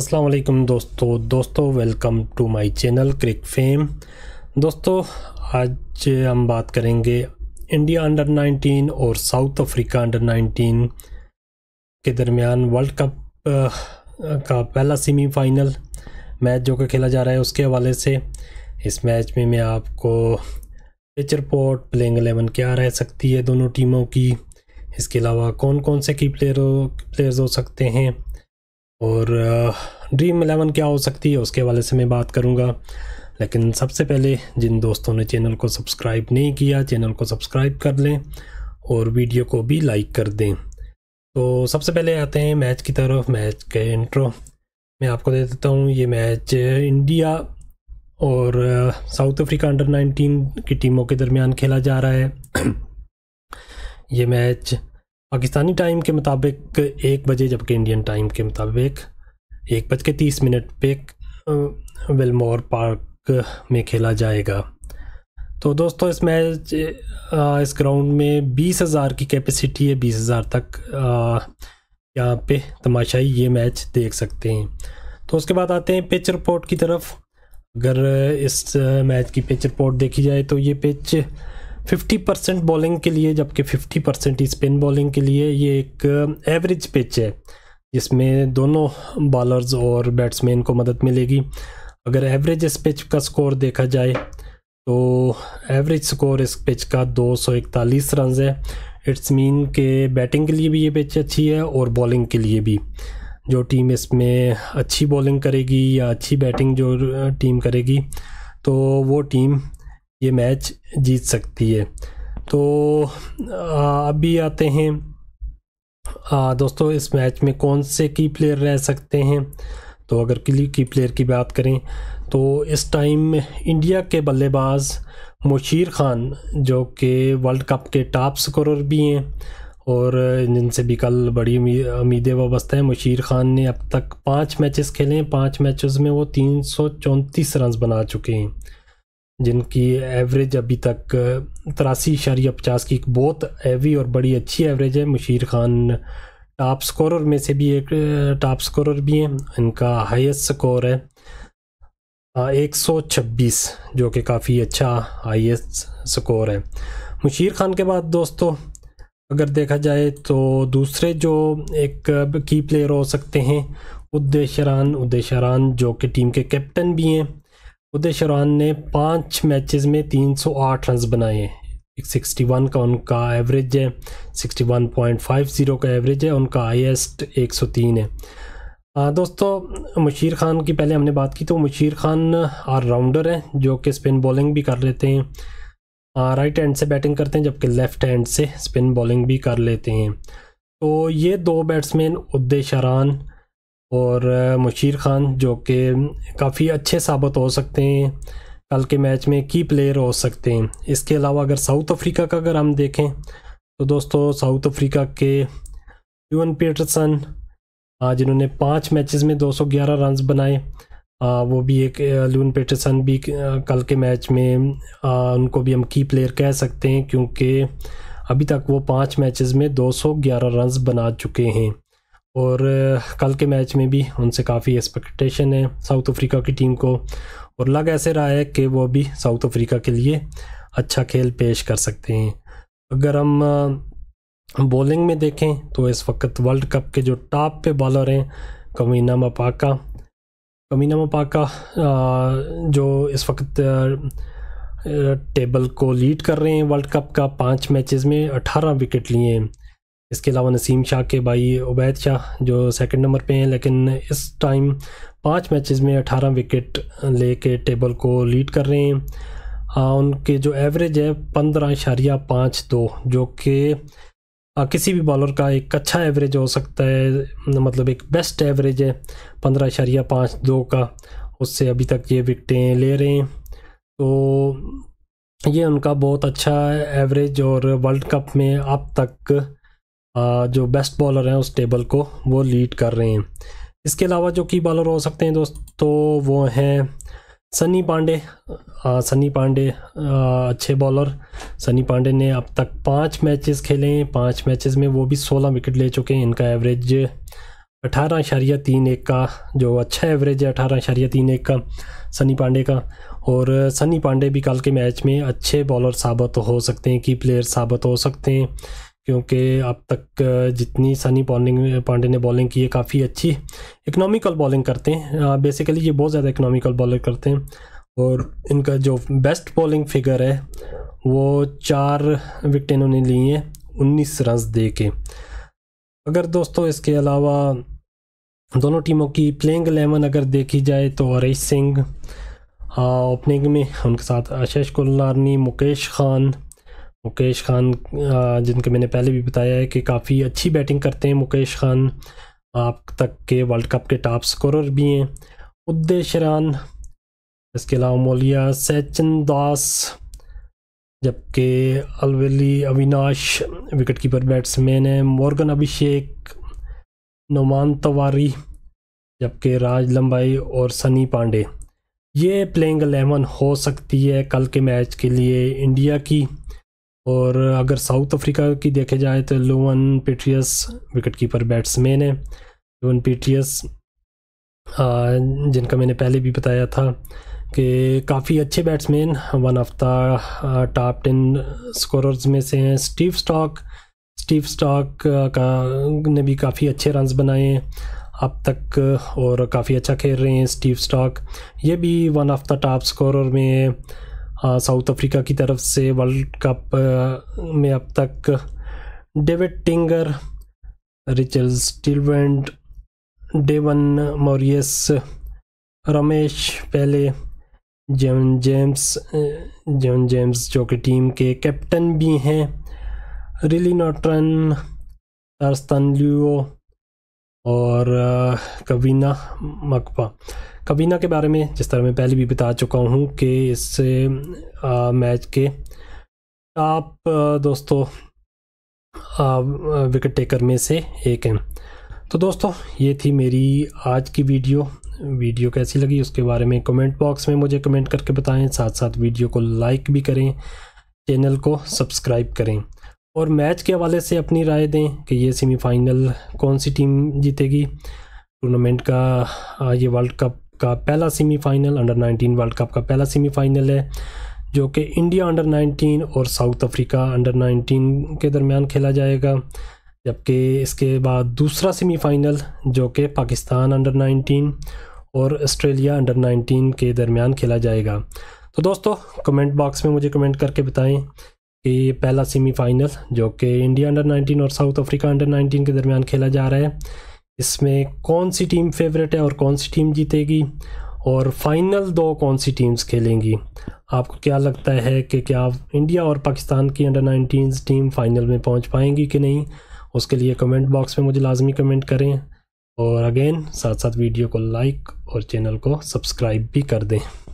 असलम दोस्तों दोस्तों welcome to my channel Cric Fame दोस्तों आज हम बात करेंगे इंडिया अंडर 19 और साउथ अफ्रीका अंडर 19 के दरमियान वर्ल्ड कप का पहला सेमीफाइनल मैच जो कि खेला जा रहा है उसके हवाले से इस मैच में मैं आपको पिच रिपोर्ट प्लेइंग एलेवन क्या रह सकती है दोनों टीमों की इसके अलावा कौन कौन से की प्लेयर प्लेयर्स हो सकते हैं और ड्रीम इलेवन क्या हो सकती है उसके वाले से मैं बात करूँगा लेकिन सबसे पहले जिन दोस्तों ने चैनल को सब्सक्राइब नहीं किया चैनल को सब्सक्राइब कर लें और वीडियो को भी लाइक कर दें तो सबसे पहले आते हैं मैच की तरफ मैच के इंट्रो मैं आपको दे देता हूँ ये मैच इंडिया और साउथ अफ्रीका अंडर 19 की टीमों के दरमियान खेला जा रहा है ये मैच पाकिस्तानी टाइम के मुताबिक एक बजे जबकि इंडियन टाइम के मुताबिक एक बज के तीस मिनट पे विलमोर पार्क में खेला जाएगा तो दोस्तों इस मैच इस ग्राउंड में बीस हज़ार की कैपेसिटी है बीस हज़ार तक यहाँ पे तमाशाई ये मैच देख सकते हैं तो उसके बाद आते हैं पिच रिपोर्ट की तरफ अगर इस मैच की पिच रिपोर्ट देखी जाए तो ये पिच 50 परसेंट बॉलिंग के लिए जबकि 50 परसेंट स्पिन बॉलिंग के लिए ये एक एवरेज पिच है जिसमें दोनों बॉलर्स और बैट्समैन को मदद मिलेगी अगर एवरेज इस पिच का स्कोर देखा जाए तो एवरेज स्कोर इस पिच का दो सौ इकतालीस रन है इट्स मीन के बैटिंग के लिए भी ये पिच अच्छी है और बॉलिंग के लिए भी जो टीम इसमें अच्छी बॉलिंग करेगी या अच्छी बैटिंग जो टीम करेगी तो वो टीम ये मैच जीत सकती है तो अभी आते हैं दोस्तों इस मैच में कौन से की प्लेयर रह सकते हैं तो अगर किली की प्लेयर की बात करें तो इस टाइम इंडिया के बल्लेबाज मुशीर खान जो कि वर्ल्ड कप के टॉप स्कोरर भी हैं और जिनसे भी कल बड़ी उम्मीदें वाबस्ता हैं मुशीर खान ने अब तक पाँच मैचेस खेले हैं पाँच मैचेस में वो तीन सौ चौंतीस रन बना चुके हैं जिनकी एवरेज अभी तक तिरासी इशारिया पचास की एक बहुत हैवी और बड़ी अच्छी एवरेज है मुशीर खान टॉप स्कोरर में से भी एक टॉप स्कोरर भी हैं इनका हाईएस्ट स्कोर है एक सौ छब्बीस जो कि काफ़ी अच्छा हाईएस्ट स्कोर है मुशीर खान के बाद दोस्तों अगर देखा जाए तो दूसरे जो एक की प्लेयर हो सकते हैं उदय उदय शरान जो कि टीम के कैप्टन भी हैं उदय शरान ने पाँच मैचेस में 308 रन बनाए हैं 61 का उनका एवरेज है 61.50 का एवरेज है उनका हाईएस्ट 103 है आ, दोस्तों मुशीर खान की पहले हमने बात की तो मुशीर खान ऑलराउंडर हैं जो कि स्पिन बॉलिंग भी कर लेते हैं आ, राइट हैंड से बैटिंग करते हैं जबकि लेफ़्ट हैंड से स्पिन बॉलिंग भी कर लेते हैं तो ये दो बैट्समैन उदय शरान और मुशीर खान जो कि काफ़ी अच्छे साबित हो सकते हैं कल के मैच में की प्लेयर हो सकते हैं इसके अलावा अगर साउथ अफ्रीका का अगर हम देखें तो दोस्तों साउथ अफ्रीका के यून पीटरसन जिन्होंने पाँच मैचेस में 211 रन्स बनाए वो भी एक लून पेटरसन भी कल के मैच में उनको भी हम की प्लेयर कह सकते हैं क्योंकि अभी तक वो पाँच मैचेस में 211 रन्स बना चुके हैं और कल के मैच में भी उनसे काफ़ी एक्सपेक्टेशन है साउथ अफ्रीका की टीम को और लग ऐसे रहा है कि वो भी साउथ अफ्रीका के लिए अच्छा खेल पेश कर सकते हैं अगर हम बॉलिंग में देखें तो इस वक्त वर्ल्ड कप के जो टॉप पे बॉलर हैं कमीना मपाका कमीना मपाका जो इस वक्त टेबल को लीड कर रहे हैं वर्ल्ड कप का पांच मैचेस में 18 विकेट लिए हैं इसके अलावा नसीम शाह के भाई उबैद शाह जो सेकंड नंबर पे हैं लेकिन इस टाइम पाँच मैचेस में अठारह विकेट लेके टेबल को लीड कर रहे हैं आ, हाँ, उनके जो एवरेज है पंद्रह इशारिया पाँच दो जो कि हाँ, किसी भी बॉलर का एक अच्छा एवरेज हो सकता है मतलब एक बेस्ट एवरेज है पंद्रह इशारिया पाँच दो का उससे अभी तक ये विकटें ले रहे हैं तो ये उनका बहुत अच्छा एवरेज और वर्ल्ड कप में अब तक जो बेस्ट बॉलर हैं उस टेबल को वो लीड कर रहे हैं इसके अलावा जो की बॉलर हो सकते हैं दोस्तों वो हैं सनी पांडे सनी पांडे अच्छे बॉलर सनी पांडे ने अब तक पाँच मैचेस खेले हैं पाँच मैचेस में वो भी सोलह विकेट ले चुके हैं इनका एवरेज अठारह इशारिया तीन एक का जो अच्छा एवरेज है अठारह इशारिया तीन एक का सनी पांडे का और सनी पांडे भी कल के मैच में अच्छे बॉलर साबित हो सकते हैं की प्लेयर साबित हो सकते हैं क्योंकि अब तक जितनी सनी पॉन्डिंग पांडे ने बॉलिंग की है काफ़ी अच्छी इकोनॉमिकल बॉलिंग करते हैं बेसिकली ये बहुत ज़्यादा इकोनॉमिकल बॉलिंग करते हैं और इनका जो बेस्ट बॉलिंग फिगर है वो चार विकटें इन्होंने ली हैं उन्नीस रन दे के अगर दोस्तों इसके अलावा दोनों टीमों की प्लेइंग एलेवन अगर देखी जाए तो हरीश सिंह ओपनिंग में उनके साथ आशीष कुलनारनी मुकेश खान मुकेश खान जिनके मैंने पहले भी बताया है कि काफ़ी अच्छी बैटिंग करते हैं मुकेश खान आप तक के वर्ल्ड कप के टॉप स्कोरर भी हैं उदय शरान इसके अलावा मोलिया सचिन दास जबकि Aravelly Avinash wicket keeper batsman है मॉर्गन अभिषेक नुमान तवारी जबकि राज लंबाई और सनी पांडे ये प्लेइंग एलेवन हो सकती है कल के मैच के लिए इंडिया की और अगर साउथ अफ्रीका की देखे जाए तो Lhuan Pretorius wicket keeper batsman है लोवन पीट्रियस जिनका मैंने पहले भी बताया था कि काफ़ी अच्छे batsman one of the top ten scorers में से हैं स्टीव स्टॉक स्टीव स्टॉक का ने भी काफ़ी अच्छे रन बनाए हैं अब तक और काफ़ी अच्छा खेल रहे हैं स्टीव स्टॉक ये भी one of the top scorer में है साउथ अफ्रीका की तरफ से वर्ल्ड कप में अब तक डेविड टिंगर रिचल स्टीलवेंट Dewan Marais Romashan Pillay Juan James जेवन जेम्स जो कि टीम के कैप्टन भी हैं रिली नोटन तारस्तान लियो और कबीना मकबा कबीना के बारे में जिस तरह मैं पहले भी बता चुका हूँ कि इस मैच के आप दोस्तों विकेट टेकर में से एक हैं तो दोस्तों ये थी मेरी आज की वीडियो वीडियो कैसी लगी उसके बारे में कमेंट बॉक्स में मुझे कमेंट करके बताएं साथ साथ वीडियो को लाइक भी करें चैनल को सब्सक्राइब करें और मैच के हवाले से अपनी राय दें कि ये सेमीफाइनल कौन सी टीम जीतेगी टूर्नामेंट का ये वर्ल्ड कप का पहला सेमीफाइनल अंडर 19 वर्ल्ड कप का पहला सेमीफाइनल है जो कि इंडिया अंडर 19 और साउथ अफ्रीका अंडर 19 के दरमियान खेला जाएगा जबकि इसके बाद दूसरा सेमीफाइनल जो कि पाकिस्तान अंडर 19 और ऑस्ट्रेलिया अंडर 19 के दरमियान खेला जाएगा तो दोस्तों कमेंट बॉक्स में मुझे कमेंट करके बताएं कि ये पहला सेमीफाइनल जो कि इंडिया अंडर 19 और साउथ अफ्रीका अंडर 19 के दरमियान खेला जा रहा है इसमें कौन सी टीम फेवरेट है और कौन सी टीम जीतेगी और फाइनल दो कौन सी टीम्स खेलेंगी आपको क्या लगता है कि क्या इंडिया और पाकिस्तान की अंडर नाइनटीन टीम फाइनल में पहुंच पाएंगी कि नहीं उसके लिए कमेंट बॉक्स में मुझे लाजमी कमेंट करें और अगेन साथ साथ वीडियो को लाइक और चैनल को सब्सक्राइब भी कर दें